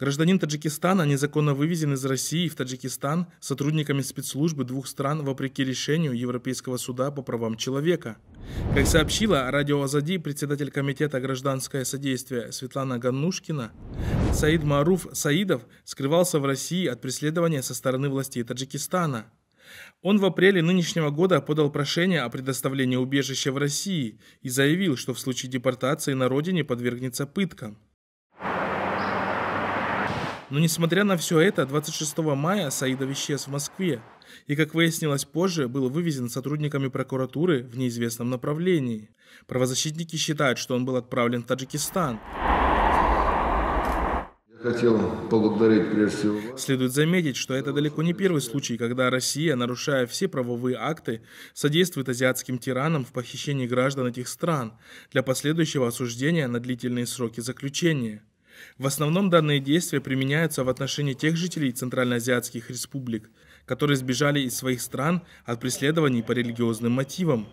Гражданин Таджикистана незаконно вывезен из России в Таджикистан сотрудниками спецслужбы двух стран вопреки решению Европейского суда по правам человека. Как сообщила радио Азади председатель комитета гражданское содействие Светлана Ганнушкина, Саид Маруф Саидов скрывался в России от преследования со стороны властей Таджикистана. Он в апреле нынешнего года подал прошение о предоставлении убежища в России и заявил, что в случае депортации на родине подвергнется пыткам. Но несмотря на все это, 26 мая Саидов исчез в Москве и, как выяснилось позже, был вывезен сотрудниками прокуратуры в неизвестном направлении. Правозащитники считают, что он был отправлен в Таджикистан. Хотел поблагодарить прежде всего. Следует заметить, что это далеко не первый случай, когда Россия, нарушая все правовые акты, содействует азиатским тиранам в похищении граждан этих стран для последующего осуждения на длительные сроки заключения. В основном данные действия применяются в отношении тех жителей Центральноазиатских республик, которые сбежали из своих стран от преследований по религиозным мотивам.